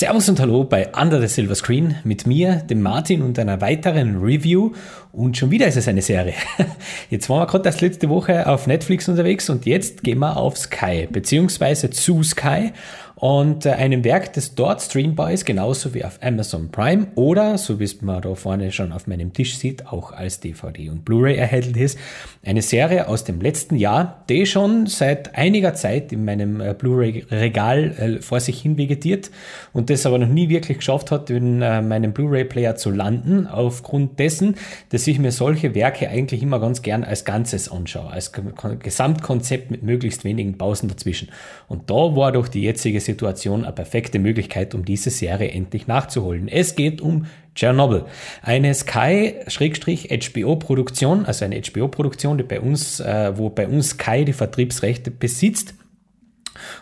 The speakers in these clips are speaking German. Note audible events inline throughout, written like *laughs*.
Servus und Hallo bei Under the Silver Screen mit mir, dem Martin und einer weiteren Review. Und schon wieder ist es eine Serie. *laughs* Jetzt waren wir gerade erst letzte Woche auf Netflix unterwegs und jetzt gehen wir auf Sky, beziehungsweise zu Sky und äh, einem Werk, das dort streambar ist, genauso wie auf Amazon Prime oder, so wie es man da vorne schon auf meinem Tisch sieht, auch als DVD und Blu-ray erhältlich ist. Eine Serie aus dem letzten Jahr, die schon seit einiger Zeit in meinem äh, Blu-ray-Regal äh, vor sich hin vegetiert und das aber noch nie wirklich geschafft hat, in meinem Blu-ray-Player zu landen, aufgrund dessen, dass ich mir solche Werke eigentlich immer ganz gern als Ganzes anschaue, als Gesamtkonzept mit möglichst wenigen Pausen dazwischen. Und da war doch die jetzige Situation eine perfekte Möglichkeit, um diese Serie endlich nachzuholen. Es geht um Tschernobyl. Eine Sky-HBO-Produktion, also eine HBO-Produktion, die bei uns, äh, wo bei uns Sky die Vertriebsrechte besitzt.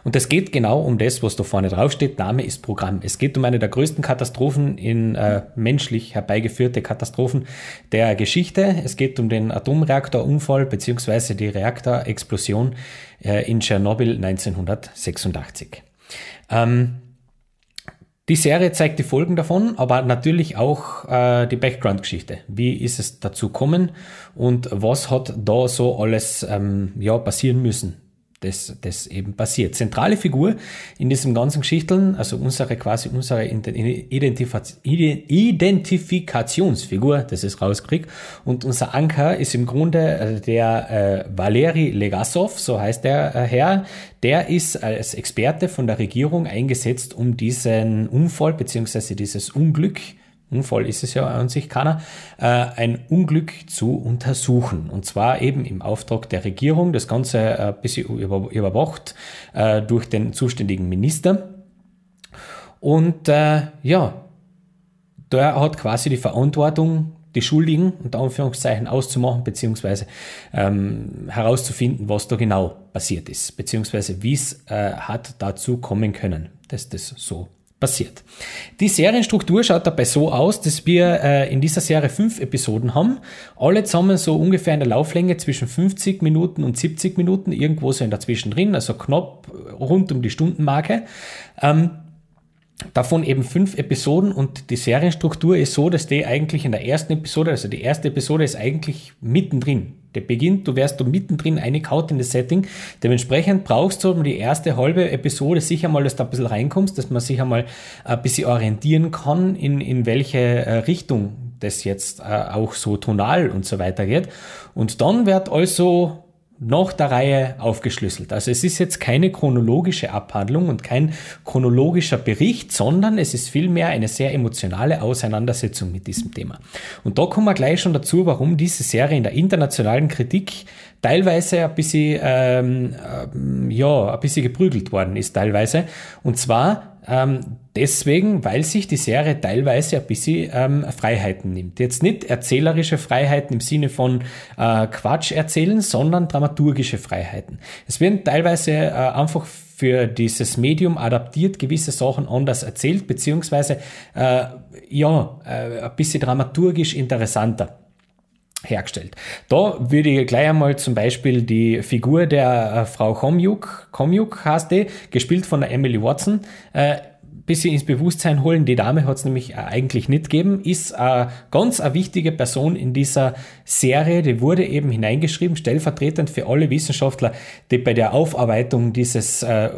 Und es geht genau um das, was da vorne draufsteht. Name ist Programm. Es geht um eine der größten Katastrophen in äh, menschlich herbeigeführte Katastrophen der Geschichte. Es geht um den Atomreaktorunfall bzw. die Reaktorexplosion äh, in Tschernobyl 1986. Ähm, die Serie zeigt die Folgen davon, aber natürlich auch äh, die Background-Geschichte. Wie ist es dazu gekommen und was hat da so alles ähm, ja, passieren müssen? das, das eben passiert. Zentrale Figur in diesem ganzen Geschichteln, also unsere quasi unsere Identifiz Identifikationsfigur, das ist rausgekriegt, und unser Anker ist im Grunde äh, der äh, Valeri Legasov, so heißt der äh, Herr, der ist als Experte von der Regierung eingesetzt, um diesen Unfall beziehungsweise dieses Unglück Unfall ist es ja an sich keiner, äh, ein Unglück zu untersuchen. Und zwar eben im Auftrag der Regierung, das Ganze äh, ein bisschen überwacht äh, durch den zuständigen Minister. Und ja, der hat quasi die Verantwortung, die Schuldigen unter Anführungszeichen auszumachen, beziehungsweise ähm, herauszufinden, was da genau passiert ist, beziehungsweise wie es hat dazu kommen können, dass das so passiert. Die Serienstruktur schaut dabei so aus, dass wir äh, in dieser Serie fünf Episoden haben, alle zusammen so ungefähr in der Lauflänge zwischen 50 Minuten und 70 Minuten, irgendwo so in dazwischen drin, also knapp rund um die Stundenmarke. Ähm, Davon eben fünf Episoden und die Serienstruktur ist so, dass die eigentlich in der ersten Episode, also die erste Episode ist eigentlich mittendrin beginnt, du wärst du mittendrin eingekaut in das Setting. Dementsprechend brauchst du um die erste halbe Episode sicher mal, dass du ein bisschen reinkommst, dass man sich einmal äh, ein bisschen orientieren kann, in, in welche äh, Richtung das jetzt äh, auch so tonal und so weiter geht. Und dann wird also nach der Reihe aufgeschlüsselt. Also es ist jetzt keine chronologische Abhandlung und kein chronologischer Bericht, sondern es ist vielmehr eine sehr emotionale Auseinandersetzung mit diesem Thema. Und da kommen wir gleich schon dazu, warum diese Serie in der internationalen Kritik teilweise ein bisschen, ähm, ähm ja, ein bisschen geprügelt worden ist, teilweise. Und zwar ähm, deswegen, weil sich die Serie teilweise ein bisschen ähm, Freiheiten nimmt. Jetzt nicht erzählerische Freiheiten im Sinne von äh, Quatsch erzählen, sondern dramaturgische Freiheiten. Es werden teilweise äh, einfach für dieses Medium adaptiert, gewisse Sachen anders erzählt, beziehungsweise äh, ja, äh, ein bisschen dramaturgisch interessanter hergestellt. Da würde ich gleich einmal zum Beispiel die Figur der äh, Frau Komjuk, Komjuk heißt die, gespielt von der Emily Watson, äh, bisschen ins Bewusstsein holen. Die Dame hat es nämlich äh, eigentlich nicht gegeben, ist eine äh, ganz eine wichtige Person in dieser Serie. Die wurde eben hineingeschrieben, stellvertretend für alle Wissenschaftler, die bei der Aufarbeitung dieses, äh,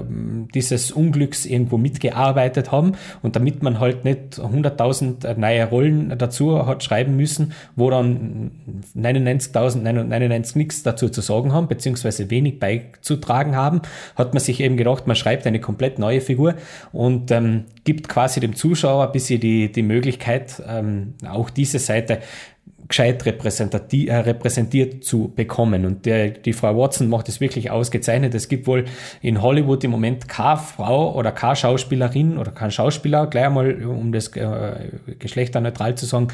dieses Unglücks irgendwo mitgearbeitet haben. Und damit man halt nicht 100.000 äh, neue Rollen dazu hat schreiben müssen, wo dann 99.000, 99 nichts dazu zu sagen haben, beziehungsweise wenig beizutragen haben, hat man sich eben gedacht, man schreibt eine komplett neue Figur und ähm, ähm, gibt quasi dem Zuschauer ein bisschen die, die Möglichkeit, ähm, auch diese Seite gescheit äh, repräsentiert zu bekommen. Und der, die Frau Watson macht es wirklich ausgezeichnet. Es gibt wohl in Hollywood im Moment keine Frau oder keine Schauspielerin oder kein Schauspieler, gleich einmal, um das äh, geschlechterneutral zu sagen,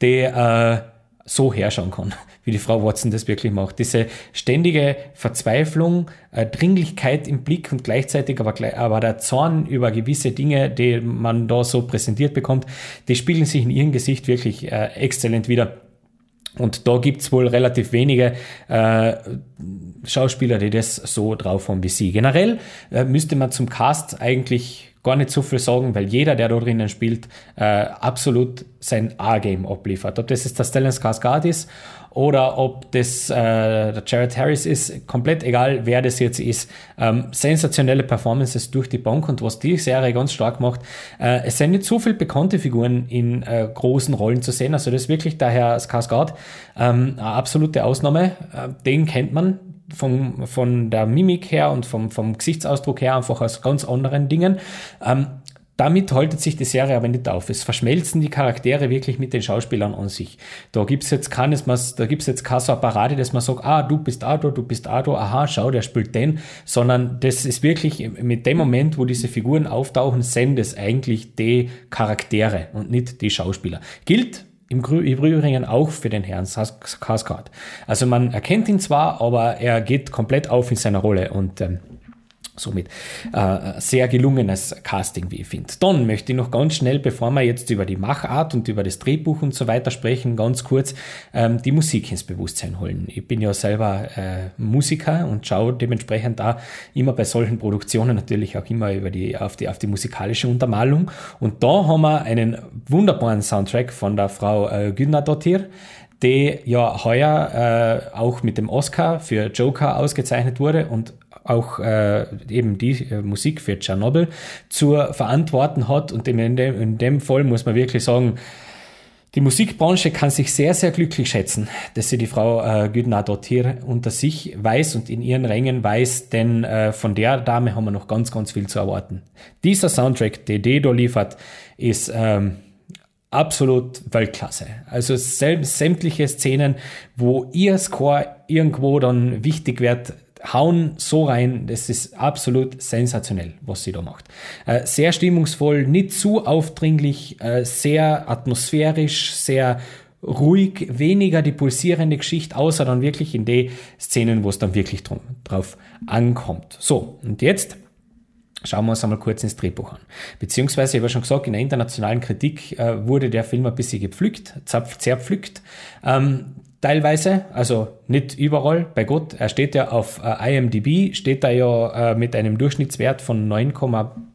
der äh, so herschauen kann, *laughs* wie die Frau Watson das wirklich macht. Diese ständige Verzweiflung, äh, Dringlichkeit im Blick und gleichzeitig aber, aber der Zorn über gewisse Dinge, die man da so präsentiert bekommt, die spiegeln sich in ihrem Gesicht wirklich äh, exzellent wieder. Und da gibt's wohl relativ wenige äh, Schauspieler, die das so drauf haben wie sie. Generell äh, müsste man zum Cast eigentlich gar nicht so viel sagen, weil jeder, der da drinnen spielt, äh, absolut sein A-Game abliefert. Ob das jetzt der Stellan Skarsgård ist oder ob das äh, der Jared Harris ist, komplett egal, wer das jetzt ist. Ähm, sensationelle Performances durch die Bank und was die Serie ganz stark macht. Äh, es sind nicht so viele bekannte Figuren in äh, großen Rollen zu sehen, also das ist wirklich der Herr Skarsgård, ähm, eine absolute Ausnahme. Äh, den kennt man vom, von der Mimik her und vom, vom Gesichtsausdruck her einfach aus ganz anderen Dingen. Ähm, damit haltet sich die Serie aber nicht auf. Es verschmelzen die Charaktere wirklich mit den Schauspielern an sich. Da gibt's jetzt keines, da gibt's jetzt keine so eine Parade, dass man sagt, ah, du bist Ado, du bist Ado, aha, schau, der spielt den, sondern das ist wirklich mit dem Moment, wo diese Figuren auftauchen, sind es eigentlich die Charaktere und nicht die Schauspieler. Gilt im Übrigen auch für den Herrn Skarsgård. Also man erkennt ihn zwar, aber er geht komplett auf in seiner Rolle und ähm, somit äh, sehr gelungenes Casting, wie ich finde. Dann möchte ich noch ganz schnell, bevor wir jetzt über die Machart und über das Drehbuch und so weiter sprechen, ganz kurz ähm, die Musik ins Bewusstsein holen. Ich bin ja selber äh, Musiker und schaue dementsprechend da immer bei solchen Produktionen natürlich auch immer über die, auf, die, auf die musikalische Untermalung. Und da haben wir einen wunderbaren Soundtrack von der Frau äh, Günnar Dottir, die ja heuer äh, auch mit dem Oscar für Joker ausgezeichnet wurde und auch äh, eben die äh, Musik für Tschernobyl zu verantworten hat. Und in dem, in dem Fall muss man wirklich sagen, die Musikbranche kann sich sehr, sehr glücklich schätzen, dass sie die Frau äh, Güdner dort hier unter sich weiß und in ihren Rängen weiß, denn äh, von der Dame haben wir noch ganz, ganz viel zu erwarten. Dieser Soundtrack, den Dedo liefert, ist ähm, absolut Weltklasse. Also sämtliche Szenen, wo ihr Score irgendwo dann wichtig wird, hauen so rein, das ist absolut sensationell, was sie da macht. Äh, sehr stimmungsvoll, nicht zu aufdringlich, äh, sehr atmosphärisch, sehr ruhig, weniger die pulsierende Geschichte, außer dann wirklich in den Szenen, wo es dann wirklich drum, drauf ankommt. So, und jetzt Schauen wir uns einmal kurz ins Drehbuch an. Beziehungsweise, ich habe schon gesagt, in der internationalen Kritik äh, wurde der Film ein bisschen gepflückt, zerpflückt. Ähm, teilweise, also nicht überall, bei Gott, er steht ja auf äh, IMDb, steht da ja äh, mit einem Durchschnittswert von 9,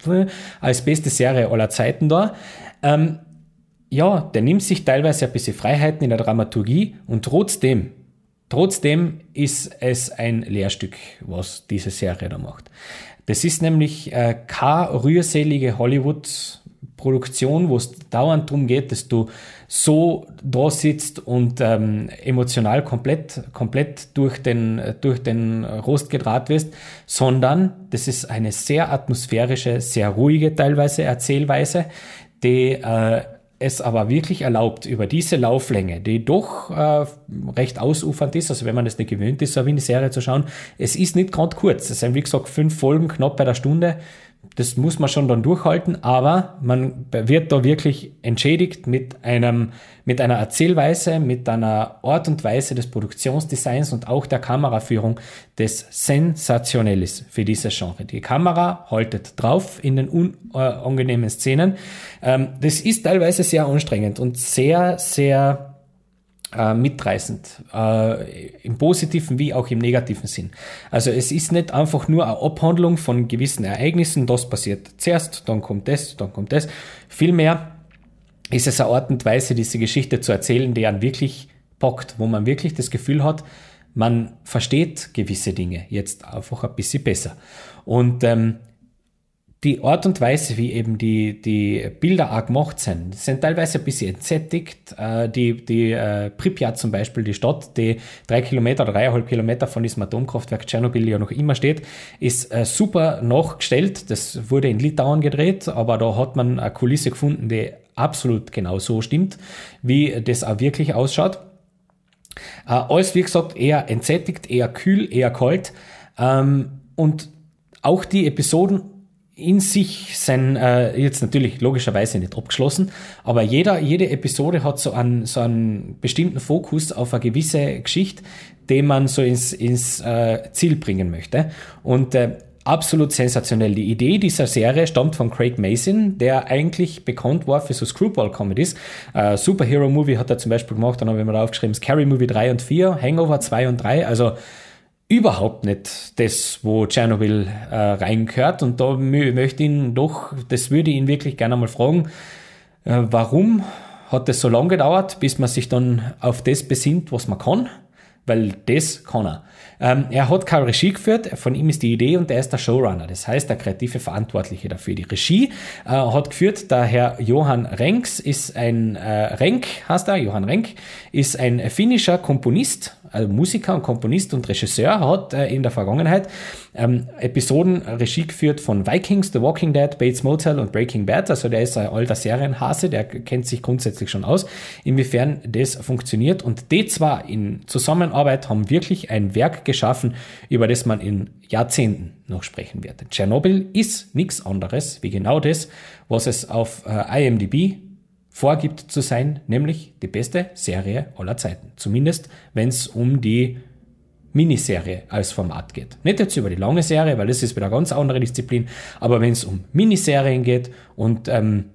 äh, als beste Serie aller Zeiten da. Ähm, ja, der nimmt sich teilweise ein bisschen Freiheiten in der Dramaturgie und trotzdem, trotzdem ist es ein Lehrstück, was diese Serie da macht. Das ist nämlich äh, keine rührselige Hollywood- Produktion, wo es dauernd darum geht, dass du so da sitzt und ähm, emotional komplett, komplett durch den, durch den Rost gedraht wirst, sondern das ist eine sehr atmosphärische, sehr ruhige teilweise Erzählweise, die äh, es aber wirklich erlaubt, über diese Lauflänge, die doch äh, recht ausufernd ist, also wenn man das nicht gewöhnt ist, so eine Serie zu schauen, es ist nicht gerade kurz. Es sind, wie gesagt, fünf Folgen, knapp bei der Stunde das muss man schon dann durchhalten, aber man wird da wirklich entschädigt mit, einem, mit einer Erzählweise, mit einer Art und Weise des Produktionsdesigns und auch der Kameraführung, das sensationell ist für dieses Genre. Die Kamera haltet drauf in den unangenehmen Szenen. Ähm, das ist teilweise sehr anstrengend und sehr, sehr äh, mitreißend, äh, im positiven wie auch im negativen Sinn. Also es ist nicht einfach nur eine Abhandlung von gewissen Ereignissen, das passiert zuerst, dann kommt das, dann kommt das. Vielmehr ist es eine Art und Weise, diese Geschichte zu erzählen, die einen wirklich packt, wo man wirklich das Gefühl hat, man versteht gewisse Dinge jetzt einfach ein bisschen besser. Und ähm, die Art und Weise, wie eben die, die Bilder auch gemacht sind, sind teilweise ein bisschen entsättigt. Äh, die die äh, Pripyat zum Beispiel, die Stadt, die drei Kilometer oder dreieinhalb Kilometer von diesem Atomkraftwerk Tschernobyl ja noch immer steht, ist äh, super nachgestellt. Das wurde in Litauen gedreht, aber da hat man eine Kulisse gefunden, die absolut genau so stimmt, wie das auch wirklich ausschaut. Äh, alles, wie gesagt, eher entsättigt, eher kühl, eher kalt. Ähm, und auch die Episoden in sich sein, äh, jetzt natürlich logischerweise nicht abgeschlossen, aber jeder, jede Episode hat so einen, so einen bestimmten Fokus auf eine gewisse Geschichte, den man so ins, ins äh, Ziel bringen möchte. Und äh, absolut sensationell. Die Idee dieser Serie stammt von Craig Mason, der eigentlich bekannt war für so Screwball-Comedies. Äh, Superhero-Movie hat er zum Beispiel gemacht, dann habe ich mir da aufgeschrieben, Scary Movie 3 und 4, Hangover 2 und 3, also überhaupt nicht das, wo Tschernobyl äh, reingehört. Und da möchte ich ihn doch, das würde ich ihn wirklich gerne mal fragen, äh, warum hat es so lange gedauert, bis man sich dann auf das besinnt, was man kann? Weil das kann er. Ähm, er hat keine Regie geführt, von ihm ist die Idee und er ist der Showrunner, das heißt der kreative Verantwortliche dafür. Die Regie äh, hat geführt der Herr Johann Renks, ist ein, äh, Renk heißt er, Johann Renk, ist ein finnischer Komponist Musiker und Komponist und Regisseur, hat äh, in der Vergangenheit ähm, Episoden Regie geführt von Vikings, The Walking Dead, Bates Motel und Breaking Bad. Also der ist ein alter Serienhase, der kennt sich grundsätzlich schon aus, inwiefern das funktioniert. Und die zwei in Zusammenarbeit haben wirklich ein Werk geschaffen, über das man in Jahrzehnten noch sprechen wird. Tschernobyl ist nichts anderes wie genau das, was es auf äh, IMDb vorgibt zu sein, nämlich die beste Serie aller Zeiten. Zumindest wenn es um die Miniserie als Format geht. Nicht jetzt über die lange Serie, weil das ist wieder eine ganz andere Disziplin, aber wenn es um Miniserien geht und ähm,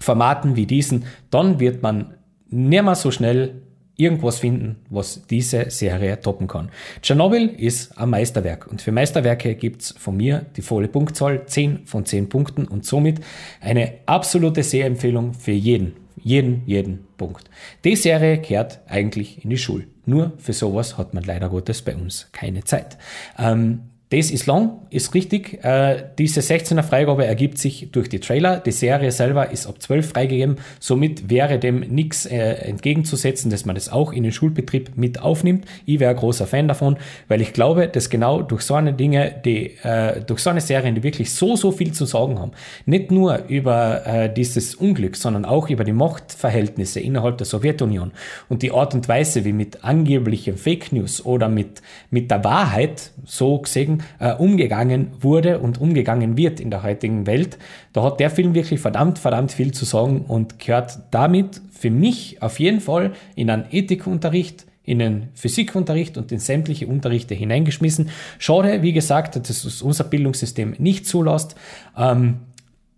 Formaten wie diesen, dann wird man nicht mehr so schnell irgendwas finden, was diese Serie toppen kann. Tschernobyl ist ein Meisterwerk und für Meisterwerke gibt's von mir die volle Punktzahl 10 von 10 Punkten und somit eine absolute Sehempfehlung für jeden. Jeden, jeden Punkt. Die Serie kehrt eigentlich in die Schule. Nur für sowas hat man leider Gottes bei uns keine Zeit. Ähm, das ist lang, ist richtig. Äh, diese 16er Freigabe ergibt sich durch die Trailer. Die Serie selber ist ab 12 freigegeben. Somit wäre dem nichts äh, entgegenzusetzen, dass man das auch in den Schulbetrieb mit aufnimmt. Ich wäre großer Fan davon, weil ich glaube, dass genau durch so eine Dinge, die, äh, durch so eine Serien, die wirklich so, so viel zu sagen haben, nicht nur über äh, dieses Unglück, sondern auch über die Machtverhältnisse innerhalb der Sowjetunion und die Art und Weise, wie mit angeblichen Fake News oder mit, mit der Wahrheit so gesehen äh, umgegangen wurde und umgegangen wird in der heutigen Welt. Da hat der Film wirklich verdammt, verdammt viel zu sagen und gehört damit für mich auf jeden Fall in einen Ethikunterricht, in einen Physikunterricht und in sämtliche Unterrichte hineingeschmissen. Schade, wie gesagt, dass es unser Bildungssystem nicht zulässt. Ähm,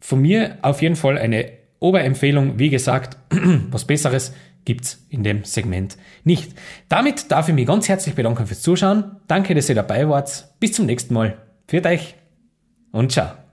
von mir auf jeden Fall eine Oberempfehlung, wie gesagt, *clears throat* was Besseres gibt's in dem Segment nicht. Damit darf ich mich ganz herzlich bedanken fürs Zuschauen. Danke, dass ihr dabei wart. Bis zum nächsten Mal. Für euch und ciao.